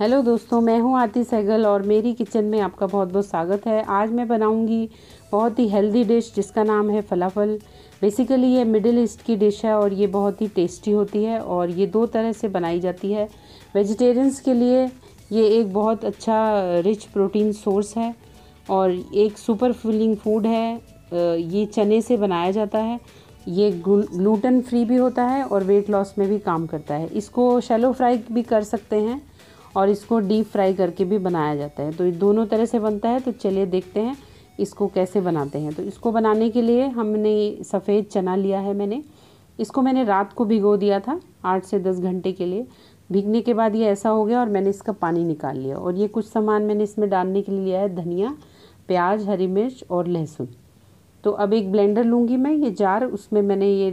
hello दोस्तों मैं हूं आरती सहगल और मेरी किचन में आपका बहुत बहुत स्वागत है आज मैं बनाऊंगी बहुत ही हेल्दी डिश जिसका नाम है फलाफल बेसिकली ये मिडिल ईस्ट की डिश है और ये बहुत ही टेस्टी होती है और ये दो तरह से बनाई जाती है वेजिटेरियंस के लिए ये एक बहुत अच्छा रिच प्रोटीन सोर्स है और एक सुपर फिलिंग फूड है ये चने से बनाया जाता है ये ग्लूटन फ्री भी होता है और वेट लॉस में भी काम करता है इसको शैलो फ्राई भी कर सकते हैं और इसको डीप फ्राई करके भी बनाया जाता है तो दोनों तरह से बनता है तो चलिए देखते हैं इसको कैसे बनाते हैं तो इसको बनाने के लिए हमने सफ़ेद चना लिया है मैंने इसको मैंने रात को भिगो दिया था आठ से दस घंटे के लिए भिगने के बाद ये ऐसा हो गया और मैंने इसका पानी निकाल लिया और ये कुछ सामान मैंने इसमें डालने के लिए लिया है धनिया प्याज हरी मिर्च और लहसुन तो अब एक ब्लेंडर लूँगी मैं ये जार उसमें मैंने ये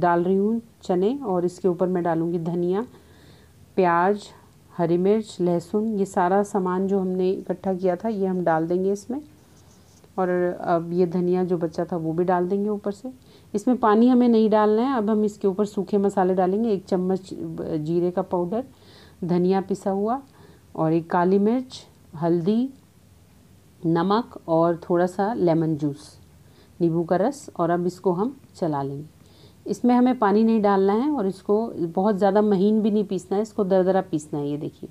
डाल रही हूँ चने और इसके ऊपर मैं डालूँगी धनिया प्याज हरी मिर्च लहसुन ये सारा सामान जो हमने इकट्ठा किया था ये हम डाल देंगे इसमें और अब ये धनिया जो बचा था वो भी डाल देंगे ऊपर से इसमें पानी हमें नहीं डालना है अब हम इसके ऊपर सूखे मसाले डालेंगे एक चम्मच जीरे का पाउडर धनिया पिसा हुआ और एक काली मिर्च हल्दी नमक और थोड़ा सा लेमन जूस नींबू का रस और अब इसको हम चला लेंगे इसमें हमें पानी नहीं डालना है और इसको बहुत ज़्यादा महीन भी नहीं पीसना है इसको दरदरा पीसना है ये देखिए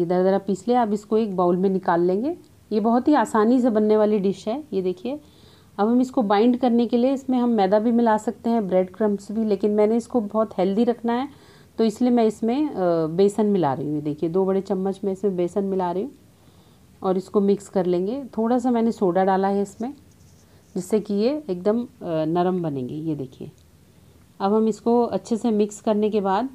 ये दरदरा पीस लिया अब इसको एक बाउल में निकाल लेंगे ये बहुत ही आसानी से बनने वाली डिश है ये देखिए अब हम इसको बाइंड करने के लिए इसमें हम मैदा भी मिला सकते हैं ब्रेड क्रम्स भी लेकिन मैंने इसको बहुत हेल्दी रखना है तो इसलिए मैं इसमें बेसन मिला रही हूँ ये देखिए दो बड़े चम्मच में इसमें बेसन मिला रही हूँ और इसको मिक्स कर लेंगे थोड़ा सा मैंने सोडा डाला है इसमें जिससे कि ये एकदम नरम बनेंगे ये देखिए अब हम इसको अच्छे से मिक्स करने के बाद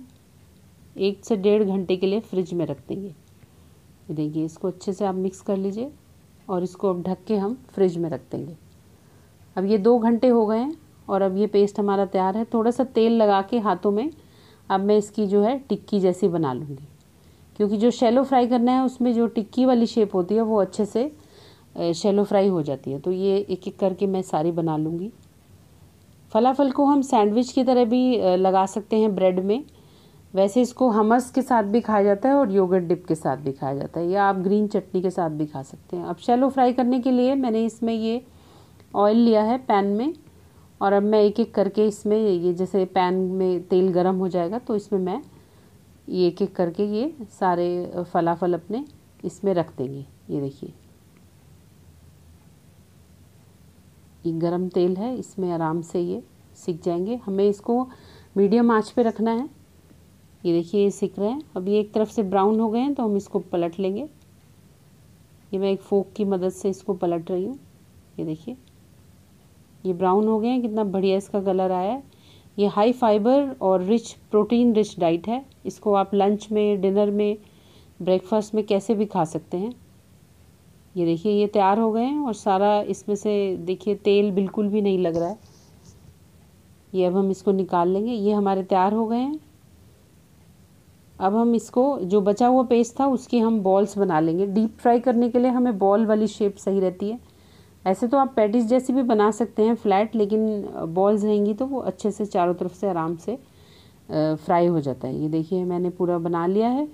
एक से डेढ़ घंटे के लिए फ्रिज में रख देंगे ये देखिए इसको अच्छे से आप मिक्स कर लीजिए और इसको अब ढक के हम फ्रिज में रख देंगे अब ये दो घंटे हो गए हैं और अब ये पेस्ट हमारा तैयार है थोड़ा सा तेल लगा के हाथों में अब मैं इसकी जो है टिक्की जैसी बना लूँगी क्योंकि जो शैलो फ्राई करना है उसमें जो टिक्की वाली शेप होती है वो अच्छे से शेलो फ्राई हो जाती है तो ये एक एक करके मैं सारी बना लूँगी फलाफल को हम सैंडविच की तरह भी लगा सकते हैं ब्रेड में वैसे इसको हमस के साथ भी खाया जाता है और योगर्ट डिप के साथ भी खाया जाता है या आप ग्रीन चटनी के साथ भी खा सकते हैं अब शेलो फ्राई करने के लिए मैंने इसमें ये ऑयल लिया है पैन में और अब मैं एक एक करके इसमें ये जैसे पैन में तेल गर्म हो जाएगा तो इसमें मैं ये एक एक करके ये सारे फलाफल अपने इसमें रख देंगे ये देखिए ये गरम तेल है इसमें आराम से ये सीख जाएंगे हमें इसको मीडियम आंच पे रखना है ये देखिए ये सीख रहे हैं अब ये एक तरफ से ब्राउन हो गए हैं तो हम इसको पलट लेंगे ये मैं एक फोक की मदद से इसको पलट रही हूँ ये देखिए ये ब्राउन हो गए हैं कितना बढ़िया इसका कलर आया है ये हाई फाइबर और रिच प्रोटीन रिच डाइट है इसको आप लंच में डिनर में ब्रेकफास्ट में कैसे भी खा सकते हैं ये देखिए ये तैयार हो गए हैं और सारा इसमें से देखिए तेल बिल्कुल भी नहीं लग रहा है ये अब हम इसको निकाल लेंगे ये हमारे तैयार हो गए हैं अब हम इसको जो बचा हुआ पेस्ट था उसकी हम बॉल्स बना लेंगे डीप फ्राई करने के लिए हमें बॉल वाली शेप सही रहती है ऐसे तो आप पैटिस जैसी भी बना सकते हैं फ्लैट लेकिन बॉल्स रहेंगी तो वो अच्छे से चारों तरफ से आराम से फ्राई हो जाता है ये देखिए मैंने पूरा बना लिया है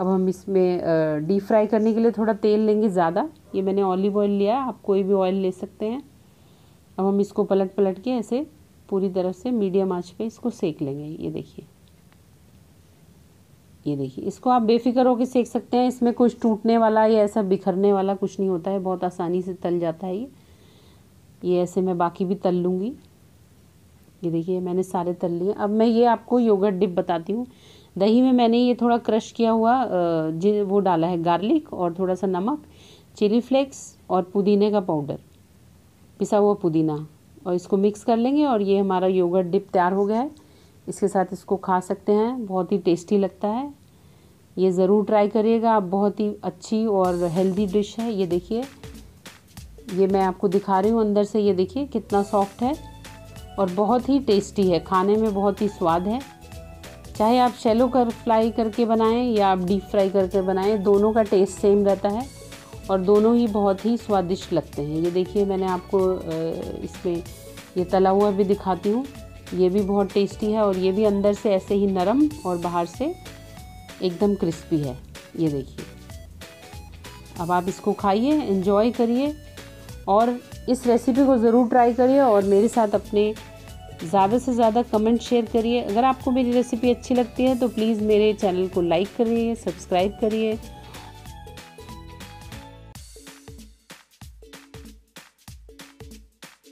अब हम इसमें डीप फ्राई करने के लिए थोड़ा तेल लेंगे ज़्यादा ये मैंने ऑलिव ऑयल लिया आप कोई भी ऑयल ले सकते हैं अब हम इसको पलट पलट के ऐसे पूरी तरफ से मीडियम आंच पे इसको सेक लेंगे ये देखिए ये देखिए इसको आप बेफिक्र होकर सेक सकते हैं इसमें कुछ टूटने वाला या ऐसा बिखरने वाला कुछ नहीं होता है बहुत आसानी से तल जाता है ये ये ऐसे मैं बाकी भी तल लूँगी ये देखिए मैंने सारे तल लिए अब मैं ये आपको योगर्ट डिप बताती हूँ दही में मैंने ये थोड़ा क्रश किया हुआ जो वो डाला है गार्लिक और थोड़ा सा नमक चिली फ्लेक्स और पुदीने का पाउडर पिसा हुआ पुदीना और इसको मिक्स कर लेंगे और ये हमारा योगर्ट डिप तैयार हो गया है इसके साथ इसको खा सकते हैं बहुत ही टेस्टी लगता है ये ज़रूर ट्राई करिएगा आप बहुत ही अच्छी और हेल्दी डिश है ये देखिए ये मैं आपको दिखा रही हूँ अंदर से ये देखिए कितना सॉफ्ट है और बहुत ही टेस्टी है खाने में बहुत ही स्वाद है चाहे आप शेलो कर फ्राई करके बनाएं या आप डीप फ्राई करके बनाएं दोनों का टेस्ट सेम रहता है और दोनों ही बहुत ही स्वादिष्ट लगते हैं ये देखिए मैंने आपको इसमें ये तला हुआ भी दिखाती हूँ ये भी बहुत टेस्टी है और ये भी अंदर से ऐसे ही नरम और बाहर से एकदम क्रिस्पी है ये देखिए अब आप इसको खाइए इन्जॉय करिए और इस रेसिपी को ज़रूर ट्राई करिए और मेरे साथ अपने ज़्यादा से ज़्यादा कमेंट शेयर करिए अगर आपको मेरी रेसिपी अच्छी लगती है तो प्लीज़ मेरे चैनल को लाइक करिए सब्सक्राइब करिए